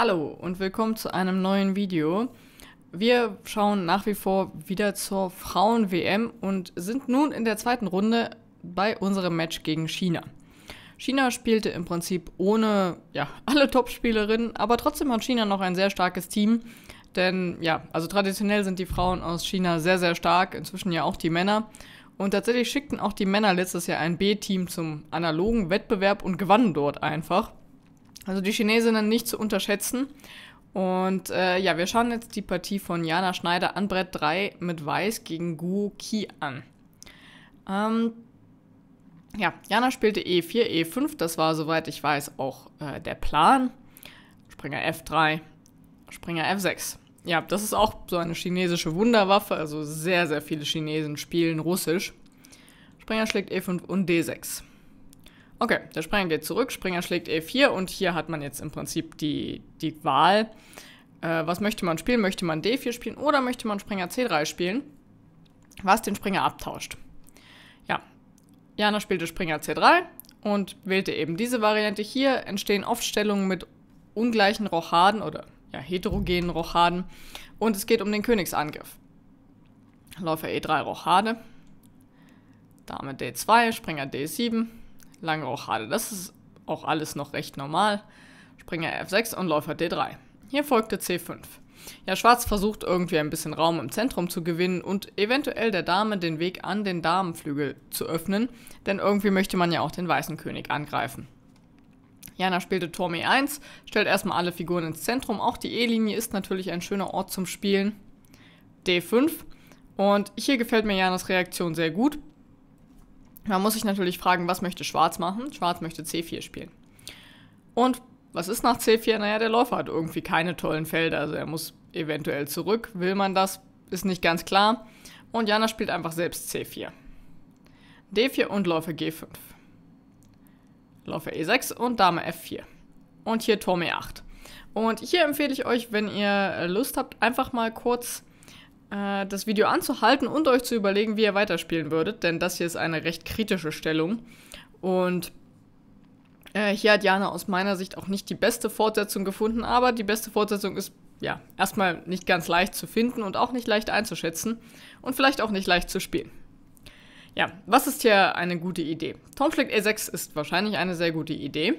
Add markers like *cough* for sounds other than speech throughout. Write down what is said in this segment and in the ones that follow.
Hallo und willkommen zu einem neuen Video. Wir schauen nach wie vor wieder zur Frauen-WM und sind nun in der zweiten Runde bei unserem Match gegen China. China spielte im Prinzip ohne ja, *laughs* alle Topspielerinnen, aber trotzdem hat China noch ein sehr starkes Team. Denn ja, also traditionell sind die Frauen aus China sehr, sehr stark, inzwischen ja auch die Männer. Und tatsächlich schickten auch die Männer letztes Jahr ein B-Team zum analogen Wettbewerb und gewannen dort einfach. Also die Chinesinnen nicht zu unterschätzen. Und äh, ja, wir schauen jetzt die Partie von Jana Schneider an Brett 3 mit Weiß gegen Gu Qi an. Ähm, ja, Jana spielte E4, E5, das war soweit ich weiß auch äh, der Plan. Springer F3, Springer F6. Ja, das ist auch so eine chinesische Wunderwaffe, also sehr, sehr viele Chinesen spielen Russisch. Springer schlägt E5 und D6. Okay, der Springer geht zurück, Springer schlägt E4 und hier hat man jetzt im Prinzip die, die Wahl, äh, was möchte man spielen? Möchte man D4 spielen oder möchte man Springer C3 spielen, was den Springer abtauscht. Ja, Jana spielte Springer C3 und wählte eben diese Variante. Hier entstehen oft Stellungen mit ungleichen Rochaden oder ja, heterogenen Rochaden und es geht um den Königsangriff. Läufer E3 Rochade, Dame D2, Springer D7, lange Rochade. Das ist auch alles noch recht normal. Springer F6 und Läufer D3. Hier folgte C5. Ja, Schwarz versucht irgendwie ein bisschen Raum im Zentrum zu gewinnen und eventuell der Dame den Weg an den Damenflügel zu öffnen, denn irgendwie möchte man ja auch den weißen König angreifen. Jana spielte Turm E1, stellt erstmal alle Figuren ins Zentrum, auch die E-Linie ist natürlich ein schöner Ort zum Spielen. D5 und hier gefällt mir Janas Reaktion sehr gut, man muss sich natürlich fragen, was möchte Schwarz machen? Schwarz möchte C4 spielen. Und was ist nach C4? Naja, der Läufer hat irgendwie keine tollen Felder. Also er muss eventuell zurück. Will man das? Ist nicht ganz klar. Und Jana spielt einfach selbst C4. D4 und Läufer G5. Läufer E6 und Dame F4. Und hier Turm E8. Und hier empfehle ich euch, wenn ihr Lust habt, einfach mal kurz äh, das Video anzuhalten und euch zu überlegen, wie ihr weiterspielen würdet, denn das hier ist eine recht kritische Stellung. Und äh, hier hat Jana aus meiner Sicht auch nicht die beste Fortsetzung gefunden, aber die beste Fortsetzung ist ja erstmal nicht ganz leicht zu finden und auch nicht leicht einzuschätzen und vielleicht auch nicht leicht zu spielen. Ja, was ist hier eine gute Idee? Tom schlägt E6 ist wahrscheinlich eine sehr gute Idee.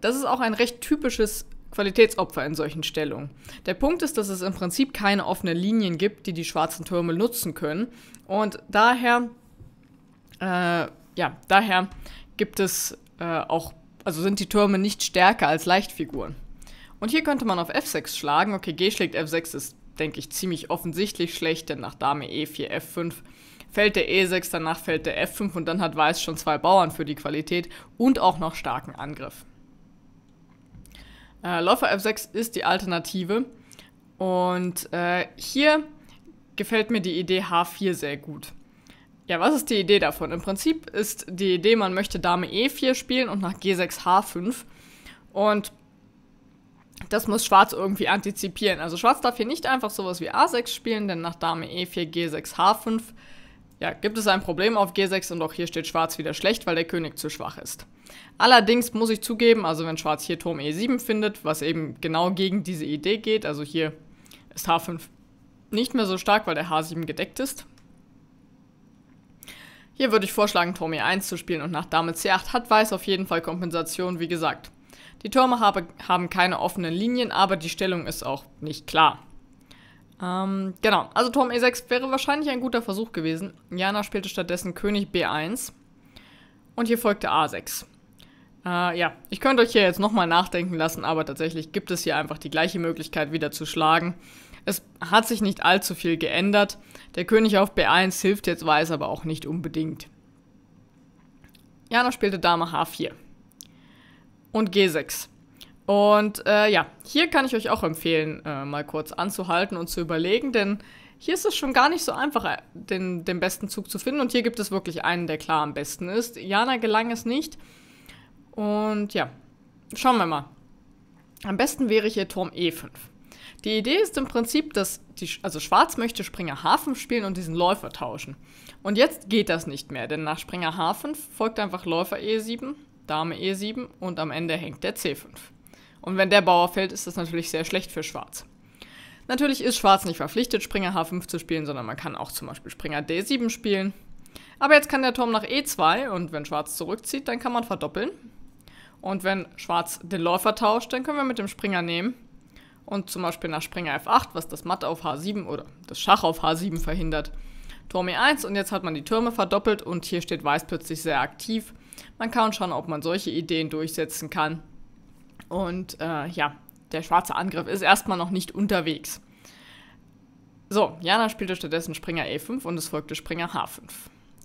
Das ist auch ein recht typisches Qualitätsopfer in solchen Stellungen. Der Punkt ist, dass es im Prinzip keine offenen Linien gibt, die die schwarzen Türme nutzen können. Und daher, äh, ja, daher gibt es äh, auch, also sind die Türme nicht stärker als Leichtfiguren. Und hier könnte man auf F6 schlagen. Okay, G schlägt F6 ist, denke ich, ziemlich offensichtlich schlecht, denn nach Dame E4, F5 fällt der E6, danach fällt der F5 und dann hat Weiß schon zwei Bauern für die Qualität und auch noch starken Angriff. Äh, Läufer F6 ist die Alternative. Und äh, hier gefällt mir die Idee H4 sehr gut. Ja, was ist die Idee davon? Im Prinzip ist die Idee, man möchte Dame E4 spielen und nach G6 H5. Und das muss Schwarz irgendwie antizipieren. Also Schwarz darf hier nicht einfach sowas wie A6 spielen, denn nach Dame E4, G6, H5 ja, gibt es ein Problem auf G6 und auch hier steht Schwarz wieder schlecht, weil der König zu schwach ist. Allerdings muss ich zugeben, also wenn Schwarz hier Turm E7 findet, was eben genau gegen diese Idee geht, also hier ist H5 nicht mehr so stark, weil der H7 gedeckt ist. Hier würde ich vorschlagen, Turm E1 zu spielen und nach Dame C8 hat Weiß auf jeden Fall Kompensation, wie gesagt. Die Türme habe, haben keine offenen Linien, aber die Stellung ist auch nicht klar. Ähm, genau, also Turm E6 wäre wahrscheinlich ein guter Versuch gewesen. Jana spielte stattdessen König B1 und hier folgte A6. Uh, ja, ich könnte euch hier jetzt nochmal nachdenken lassen, aber tatsächlich gibt es hier einfach die gleiche Möglichkeit wieder zu schlagen. Es hat sich nicht allzu viel geändert. Der König auf B1 hilft jetzt weiß aber auch nicht unbedingt. Jana spielte Dame H4 und G6. Und äh, ja, hier kann ich euch auch empfehlen, äh, mal kurz anzuhalten und zu überlegen, denn hier ist es schon gar nicht so einfach, äh, den, den besten Zug zu finden. Und hier gibt es wirklich einen, der klar am besten ist. Jana gelang es nicht, und ja, schauen wir mal. Am besten wäre hier Turm E5. Die Idee ist im Prinzip, dass die, also Schwarz möchte Springer H5 spielen und diesen Läufer tauschen. Und jetzt geht das nicht mehr, denn nach Springer H5 folgt einfach Läufer E7, Dame E7 und am Ende hängt der C5. Und wenn der Bauer fällt, ist das natürlich sehr schlecht für Schwarz. Natürlich ist Schwarz nicht verpflichtet, Springer H5 zu spielen, sondern man kann auch zum Beispiel Springer D7 spielen. Aber jetzt kann der Turm nach E2 und wenn Schwarz zurückzieht, dann kann man verdoppeln und wenn Schwarz den Läufer tauscht, dann können wir mit dem Springer nehmen. Und zum Beispiel nach Springer F8, was das Matt auf H7 oder das Schach auf H7 verhindert. Turm E1 und jetzt hat man die Türme verdoppelt und hier steht Weiß plötzlich sehr aktiv. Man kann schauen, ob man solche Ideen durchsetzen kann. Und äh, ja, der schwarze Angriff ist erstmal noch nicht unterwegs. So, Jana spielte stattdessen Springer E5 und es folgte Springer H5.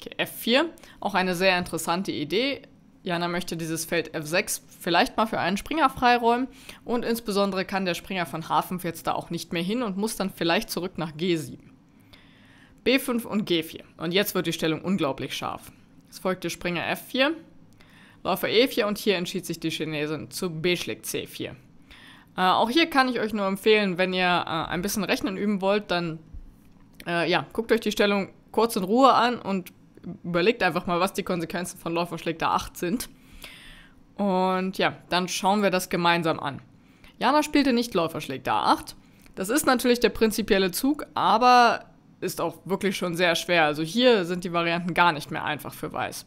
Okay, F4, auch eine sehr interessante Idee. Jana möchte dieses Feld F6 vielleicht mal für einen Springer freiräumen und insbesondere kann der Springer von H5 jetzt da auch nicht mehr hin und muss dann vielleicht zurück nach G7. B5 und G4. Und jetzt wird die Stellung unglaublich scharf. Es folgte Springer F4, Läufer E4 und hier entschied sich die Chinesin zu b schlägt C4. Äh, auch hier kann ich euch nur empfehlen, wenn ihr äh, ein bisschen rechnen üben wollt, dann äh, ja, guckt euch die Stellung kurz in Ruhe an und überlegt einfach mal, was die Konsequenzen von Laufvorschlag da 8 sind. Und ja, dann schauen wir das gemeinsam an. Jana spielte nicht Läuferschläg A8. Das ist natürlich der prinzipielle Zug, aber ist auch wirklich schon sehr schwer. Also hier sind die Varianten gar nicht mehr einfach für Weiß.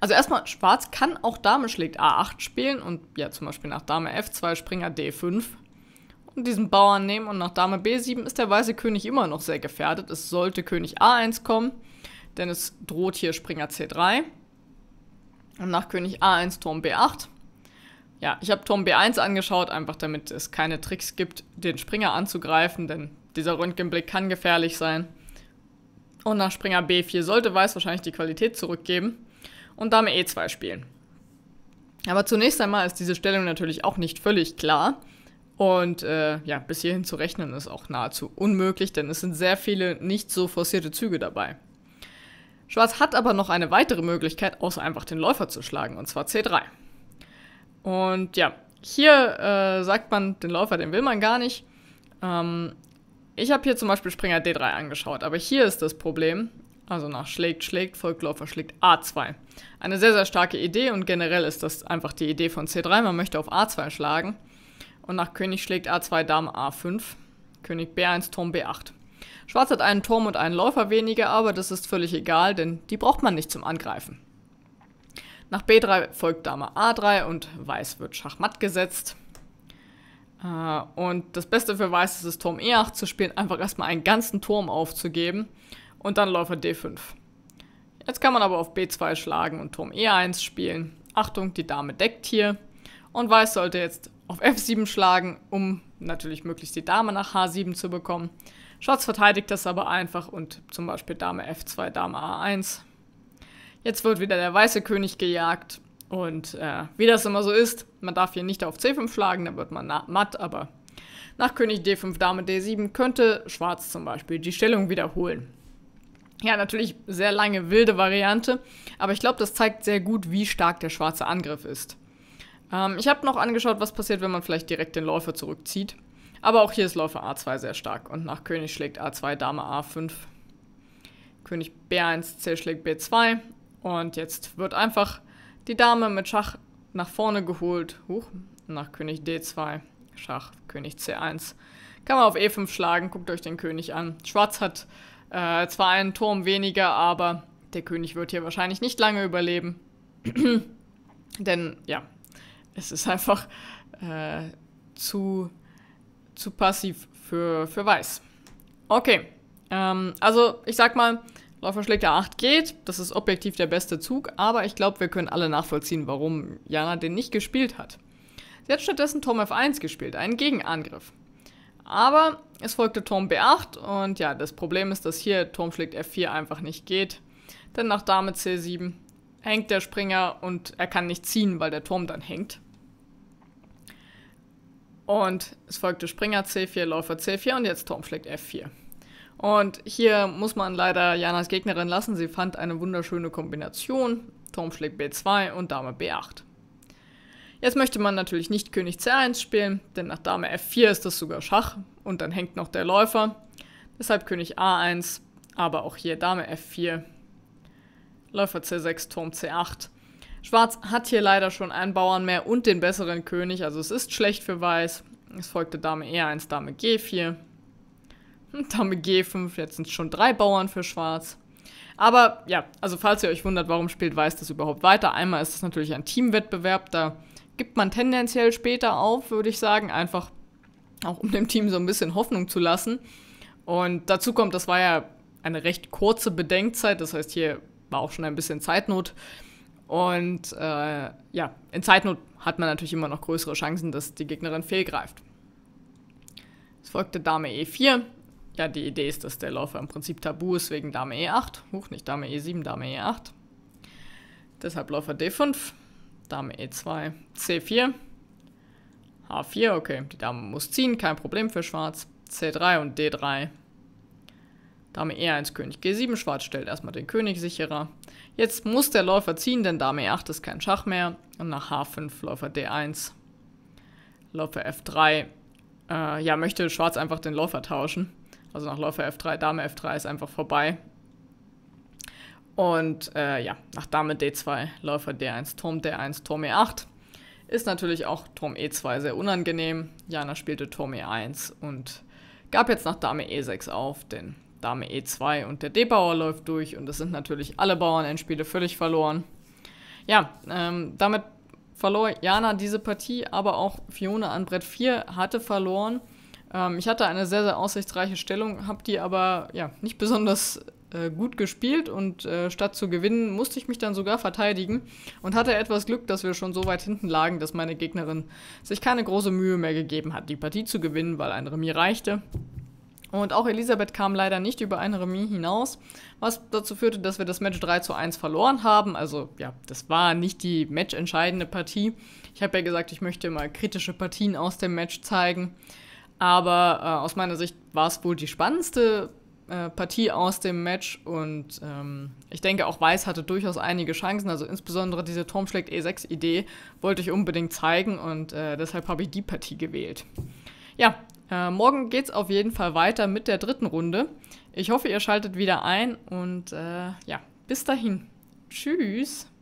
Also erstmal, Schwarz kann auch Dame schlägt A8 spielen und ja zum Beispiel nach Dame F2 Springer D5 und diesen Bauern nehmen und nach Dame B7 ist der weiße König immer noch sehr gefährdet. Es sollte König A1 kommen denn es droht hier Springer C3. Und nach König A1 Turm B8. Ja, ich habe Turm B1 angeschaut, einfach damit es keine Tricks gibt, den Springer anzugreifen, denn dieser Röntgenblick kann gefährlich sein. Und nach Springer B4 sollte Weiß wahrscheinlich die Qualität zurückgeben und Dame E2 spielen. Aber zunächst einmal ist diese Stellung natürlich auch nicht völlig klar. Und äh, ja, bis hierhin zu rechnen ist auch nahezu unmöglich, denn es sind sehr viele nicht so forcierte Züge dabei. Schwarz hat aber noch eine weitere Möglichkeit, außer einfach den Läufer zu schlagen, und zwar C3. Und ja, hier äh, sagt man, den Läufer, den will man gar nicht. Ähm, ich habe hier zum Beispiel Springer D3 angeschaut, aber hier ist das Problem. Also nach schlägt, schlägt, folgt Läufer, schlägt A2. Eine sehr, sehr starke Idee und generell ist das einfach die Idee von C3. Man möchte auf A2 schlagen. Und nach König schlägt A2 Dame A5, König B1, Turm B8. Schwarz hat einen Turm und einen Läufer weniger, aber das ist völlig egal, denn die braucht man nicht zum Angreifen. Nach B3 folgt Dame A3 und Weiß wird Schachmatt gesetzt. Äh, und das Beste für Weiß ist es, Turm E8 zu spielen, einfach erstmal einen ganzen Turm aufzugeben und dann Läufer D5. Jetzt kann man aber auf B2 schlagen und Turm E1 spielen. Achtung, die Dame deckt hier. Und Weiß sollte jetzt auf F7 schlagen, um natürlich möglichst die Dame nach H7 zu bekommen. Schwarz verteidigt das aber einfach und zum Beispiel Dame F2, Dame A1. Jetzt wird wieder der weiße König gejagt und äh, wie das immer so ist, man darf hier nicht auf C5 schlagen, dann wird man matt, aber nach König D5, Dame D7 könnte Schwarz zum Beispiel die Stellung wiederholen. Ja, natürlich sehr lange wilde Variante, aber ich glaube, das zeigt sehr gut, wie stark der schwarze Angriff ist. Ähm, ich habe noch angeschaut, was passiert, wenn man vielleicht direkt den Läufer zurückzieht. Aber auch hier ist Läufer A2 sehr stark. Und nach König schlägt A2 Dame A5. König B1, C schlägt B2. Und jetzt wird einfach die Dame mit Schach nach vorne geholt. Huch, nach König D2. Schach, König C1. Kann man auf E5 schlagen, guckt euch den König an. Schwarz hat äh, zwar einen Turm weniger, aber der König wird hier wahrscheinlich nicht lange überleben. *clears throat* Denn ja, es ist einfach äh, zu zu passiv für, für Weiß. Okay, ähm, also ich sag mal, Läufer Läuferschläger 8 geht, das ist objektiv der beste Zug, aber ich glaube, wir können alle nachvollziehen, warum Jana den nicht gespielt hat. Sie hat stattdessen Turm F1 gespielt, einen Gegenangriff. Aber es folgte Turm B8 und ja, das Problem ist, dass hier Turm schlägt F4 einfach nicht geht. Denn nach Dame C7 hängt der Springer und er kann nicht ziehen, weil der Turm dann hängt. Und es folgte Springer C4, Läufer C4 und jetzt Turmfleck F4. Und hier muss man leider Janas Gegnerin lassen. Sie fand eine wunderschöne Kombination. Turmfleck B2 und Dame B8. Jetzt möchte man natürlich nicht König C1 spielen, denn nach Dame F4 ist das sogar Schach und dann hängt noch der Läufer. Deshalb König A1, aber auch hier Dame F4, Läufer C6, Turm C8. Schwarz hat hier leider schon einen Bauern mehr und den besseren König, also es ist schlecht für Weiß. Es folgte Dame E1, Dame G4. Hm, Dame G5, jetzt sind es schon drei Bauern für Schwarz. Aber ja, also falls ihr euch wundert, warum spielt Weiß das überhaupt weiter, einmal ist es natürlich ein Teamwettbewerb, da gibt man tendenziell später auf, würde ich sagen, einfach auch um dem Team so ein bisschen Hoffnung zu lassen. Und dazu kommt, das war ja eine recht kurze Bedenkzeit, das heißt, hier war auch schon ein bisschen Zeitnot. Und äh, ja, in Zeitnot hat man natürlich immer noch größere Chancen, dass die Gegnerin fehlgreift. Es folgte Dame E4. Ja, die Idee ist, dass der Läufer im Prinzip tabu ist wegen Dame E8. Huch, nicht Dame E7, Dame E8. Deshalb Läufer D5, Dame E2, C4, H4, okay, die Dame muss ziehen, kein Problem für Schwarz. C3 und D3. Dame E1, König G7, Schwarz stellt erstmal den König sicherer. Jetzt muss der Läufer ziehen, denn Dame E8 ist kein Schach mehr. Und nach H5 Läufer D1. Läufer F3. Äh, ja, möchte Schwarz einfach den Läufer tauschen. Also nach Läufer F3, Dame F3 ist einfach vorbei. Und äh, ja, nach Dame D2, Läufer D1, Turm D1, Turm E8. Ist natürlich auch Turm E2 sehr unangenehm. Jana spielte Turm E1 und gab jetzt nach Dame E6 auf, denn Dame E2 und der D-Bauer läuft durch und es sind natürlich alle Bauernendspiele völlig verloren. Ja, ähm, damit verlor Jana diese Partie, aber auch Fiona an Brett 4 hatte verloren. Ähm, ich hatte eine sehr, sehr aussichtsreiche Stellung, habe die aber ja, nicht besonders äh, gut gespielt und äh, statt zu gewinnen musste ich mich dann sogar verteidigen und hatte etwas Glück, dass wir schon so weit hinten lagen, dass meine Gegnerin sich keine große Mühe mehr gegeben hat, die Partie zu gewinnen, weil ein Remis reichte. Und auch Elisabeth kam leider nicht über eine Remis hinaus, was dazu führte, dass wir das Match 3 zu 1 verloren haben. Also ja, das war nicht die matchentscheidende Partie. Ich habe ja gesagt, ich möchte mal kritische Partien aus dem Match zeigen. Aber äh, aus meiner Sicht war es wohl die spannendste äh, Partie aus dem Match. Und ähm, ich denke, auch Weiß hatte durchaus einige Chancen. Also insbesondere diese Turm schlägt E6-Idee wollte ich unbedingt zeigen. Und äh, deshalb habe ich die Partie gewählt. Ja, äh, morgen es auf jeden Fall weiter mit der dritten Runde. Ich hoffe, ihr schaltet wieder ein und äh, ja, bis dahin. Tschüss.